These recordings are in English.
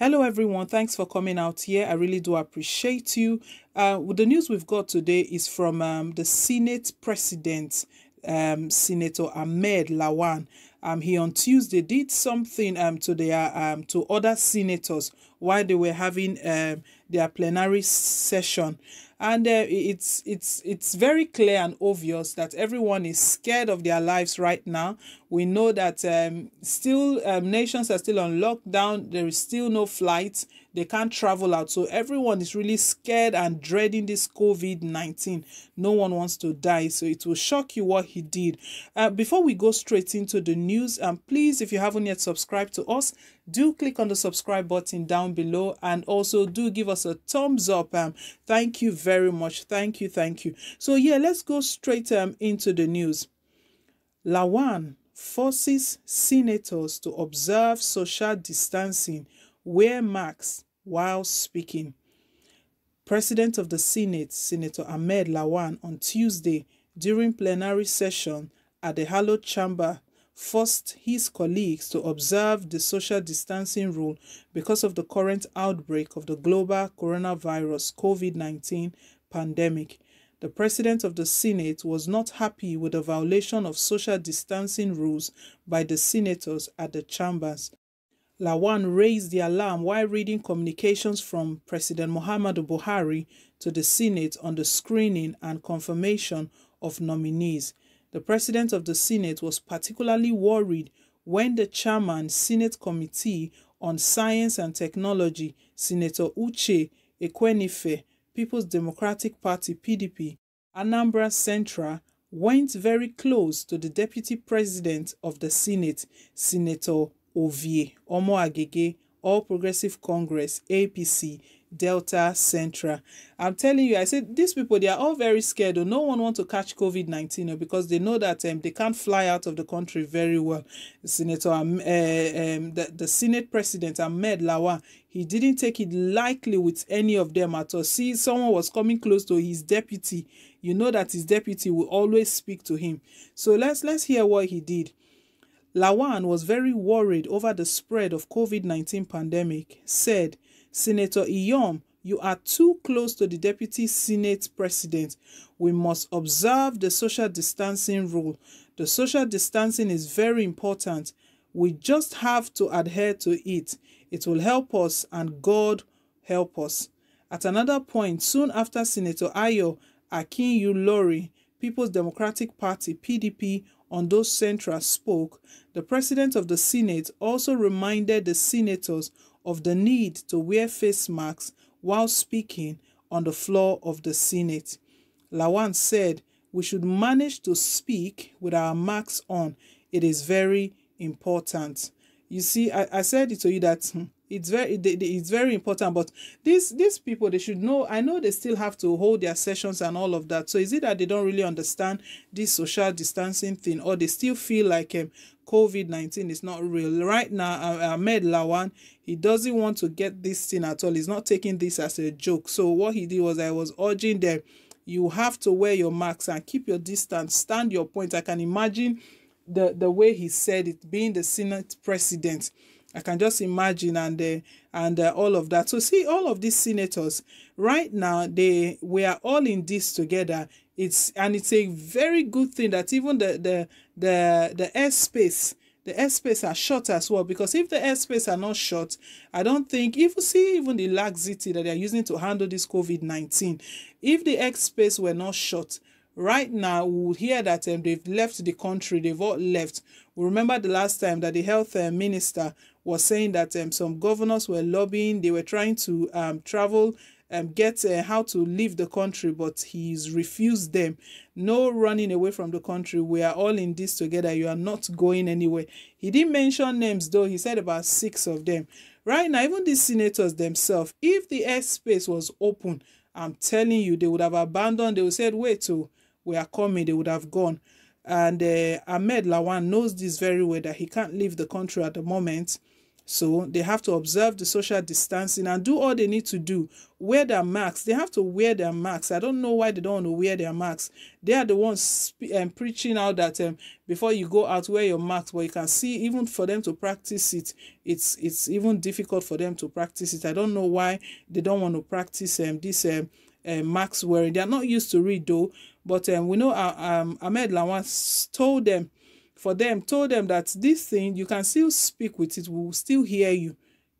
Hello, everyone. Thanks for coming out here. I really do appreciate you. Uh, the news we've got today is from um, the Senate President, um, Senator Ahmed Lawan. Um, he on Tuesday did something um, to their um, to other senators while they were having um, their plenary session and uh, it's it's it's very clear and obvious that everyone is scared of their lives right now we know that um, still um, nations are still on lockdown there is still no flights they can't travel out so everyone is really scared and dreading this covid-19 no one wants to die so it will shock you what he did uh, before we go straight into the news and um, please if you haven't yet subscribed to us do click on the subscribe button down below and also do give us a thumbs up um thank you very much thank you thank you so yeah let's go straight um into the news lawan forces senators to observe social distancing wear masks while speaking president of the senate senator ahmed lawan on tuesday during plenary session at the Hallowed Chamber forced his colleagues to observe the social distancing rule because of the current outbreak of the global coronavirus COVID-19 pandemic. The president of the Senate was not happy with the violation of social distancing rules by the senators at the chambers. Lawan raised the alarm while reading communications from President Muhammadu Buhari to the Senate on the screening and confirmation of nominees. The president of the Senate was particularly worried when the chairman Senate Committee on Science and Technology, Senator Uche Ekwenife, People's Democratic Party (PDP), Anambra Central, went very close to the deputy president of the Senate, Senator Ovie Omo Omoagege, All Progressive Congress (APC), Delta Centra, I'm telling you, I said these people they are all very scared. Or no one want to catch COVID nineteen because they know that um, they can't fly out of the country very well. Senator um, uh, um the, the Senate President Ahmed Lawa, he didn't take it lightly with any of them at all. See, someone was coming close to his deputy. You know that his deputy will always speak to him. So let's let's hear what he did. Lawan was very worried over the spread of COVID-19 pandemic, said, Senator Iyom, you are too close to the deputy senate president. We must observe the social distancing rule. The social distancing is very important. We just have to adhere to it. It will help us and God help us. At another point, soon after Senator Ayo Akinyu Lori, People's Democratic Party, PDP, on those Centra spoke, the president of the Senate also reminded the senators of the need to wear face masks while speaking on the floor of the Senate. Lawan said, We should manage to speak with our masks on. It is very important. You see, I, I said it to you that hmm, it's very it's very important but these these people they should know i know they still have to hold their sessions and all of that so is it that they don't really understand this social distancing thing or they still feel like um, covid-19 is not real right now uh, ahmed lawan he doesn't want to get this thing at all he's not taking this as a joke so what he did was i was urging them you have to wear your masks and keep your distance stand your point i can imagine the the way he said it being the senate president I can just imagine and uh, and uh, all of that. So see, all of these senators right now, they we are all in this together. It's and it's a very good thing that even the the the the airspace the airspace are short as well because if the airspace are not short, I don't think if you see even the laxity that they are using to handle this COVID nineteen, if the airspace were not short, right now we would hear that um, they've left the country they've all left we remember the last time that the health uh, minister was saying that um, some governors were lobbying, they were trying to um, travel and um, get uh, how to leave the country, but he's refused them. No running away from the country. We are all in this together. You are not going anywhere. He didn't mention names though. He said about six of them. Right now, even the senators themselves, if the airspace was open, I'm telling you, they would have abandoned. They would said, wait till oh, we are coming. They would have gone. And uh, Ahmed Lawan knows this very well that he can't leave the country at the moment. So they have to observe the social distancing and do all they need to do. Wear their masks. They have to wear their masks. I don't know why they don't want to wear their masks. They are the ones um, preaching out that um, before you go out, wear your mask. But you can see even for them to practice it, it's it's even difficult for them to practice it. I don't know why they don't want to practice um, this um, uh, mask wearing. They are not used to read though. But um, we know uh, um, Ahmed Lawan told them for them, told them that this thing, you can still speak with it, we will still hear you.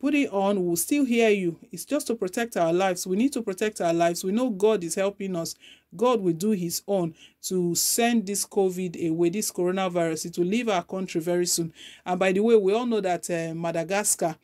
Put it on, we will still hear you. It's just to protect our lives. We need to protect our lives. We know God is helping us. God will do his own to send this COVID away, this coronavirus. It will leave our country very soon. And by the way, we all know that uh, Madagascar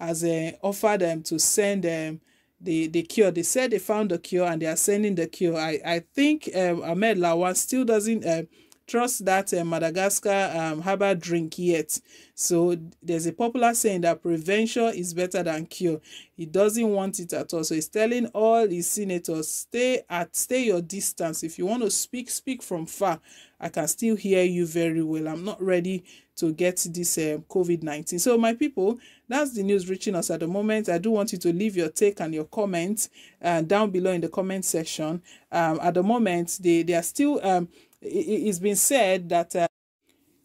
has uh, offered them to send them the, the cure. They said they found the cure and they are sending the cure. I, I think um, Ahmed Lawan still doesn't... Uh, trust that uh, Madagascar um, a drink yet. So there's a popular saying that prevention is better than cure. He doesn't want it at all. So he's telling all his senators, stay at stay your distance. If you want to speak, speak from far. I can still hear you very well. I'm not ready to get this uh, um, COVID-19. So my people, that's the news reaching us at the moment. I do want you to leave your take and your comments uh, down below in the comment section. Um, at the moment, they, they are still... Um, it's been said that uh,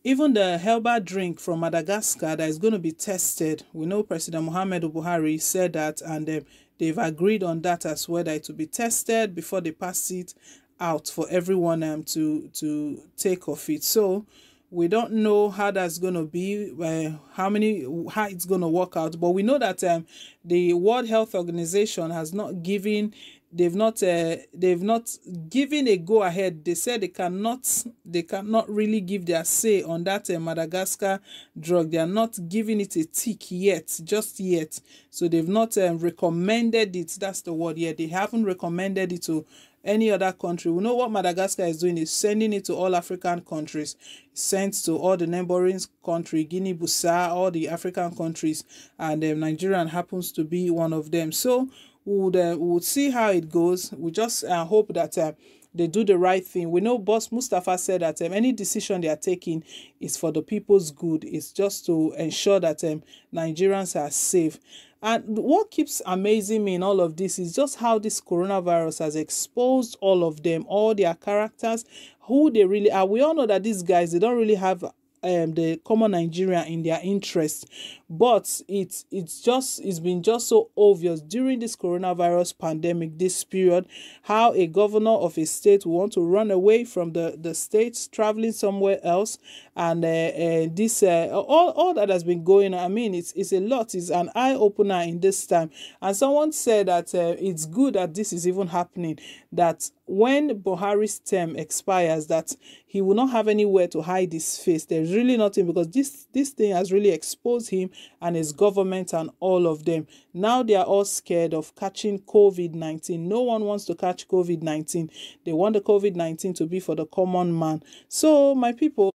even the herbal drink from Madagascar that is going to be tested, we know President Mohamed Buhari said that, and uh, they've agreed on that as whether it will be tested before they pass it out for everyone um, to to take off it. So we don't know how that's going to be uh, how many how it's going to work out but we know that um, the world health organization has not given they've not uh, they've not given a go ahead they said they cannot they cannot really give their say on that uh, madagascar drug they are not giving it a tick yet just yet so they've not um, recommended it that's the word yet they haven't recommended it to any other country we know what madagascar is doing is sending it to all african countries sent to all the neighboring country guinea bissau all the african countries and um, happens to be one of them so would we'll, uh, see how it goes. We just uh, hope that uh, they do the right thing. We know Boss Mustafa said that um, any decision they are taking is for the people's good. It's just to ensure that um, Nigerians are safe. And what keeps amazing me in all of this is just how this coronavirus has exposed all of them, all their characters, who they really are. We all know that these guys, they don't really have um, the common Nigerian in their interest. But it's it's just it's been just so obvious during this coronavirus pandemic, this period, how a governor of a state will want to run away from the, the states traveling somewhere else, and uh, uh, this uh, all, all that has been going on, I mean, it's, it's a lot. It's an eye opener in this time. And someone said that it's good that this is even happening, that when Buhari's term expires, that he will not have anywhere to hide his face. There's really nothing because this, this thing has really exposed him and his government and all of them. Now they are all scared of catching COVID 19. No one wants to catch COVID 19. They want the COVID 19 to be for the common man. So, my people,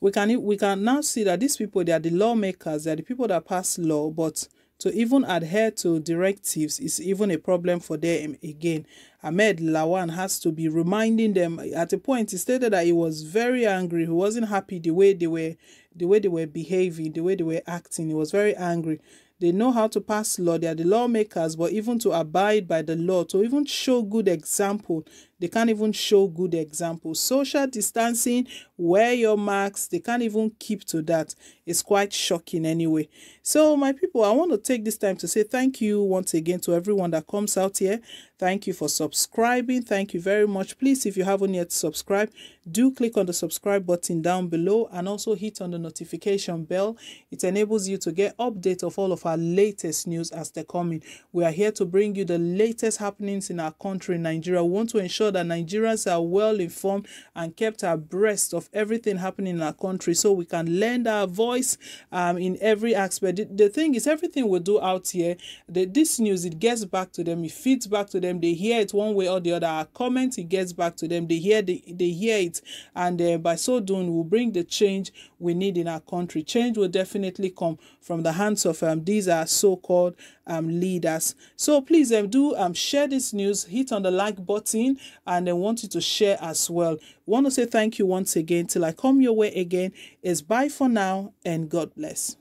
we can we can now see that these people they are the lawmakers they are the people that pass law but to even adhere to directives is even a problem for them again ahmed lawan has to be reminding them at a point he stated that he was very angry he wasn't happy the way they were the way they were behaving the way they were acting he was very angry they know how to pass law. They are the lawmakers, but even to abide by the law, to even show good example, they can't even show good example. Social distancing, wear your marks, they can't even keep to that. It's quite shocking anyway. So, my people, I want to take this time to say thank you once again to everyone that comes out here. Thank you for subscribing. Thank you very much. Please, if you haven't yet subscribed, do click on the subscribe button down below and also hit on the notification bell. It enables you to get update of all of our latest news as they come in. We are here to bring you the latest happenings in our country, Nigeria. We want to ensure that Nigerians are well informed and kept abreast of everything happening in our country so we can lend our voice um, in every aspect. The, the thing is, everything we do out here, the, this news, it gets back to them, it feeds back to them. They hear it one way or the other. Our comment, it gets back to them. They hear, they, they hear it. And uh, by so doing, we'll bring the change we need in our country. Change will definitely come from the hands of um, these these are so-called um, leaders. So please um, do um, share this news, hit on the like button, and I want you to share as well. Want to say thank you once again. Till I come your way again, is bye for now, and God bless.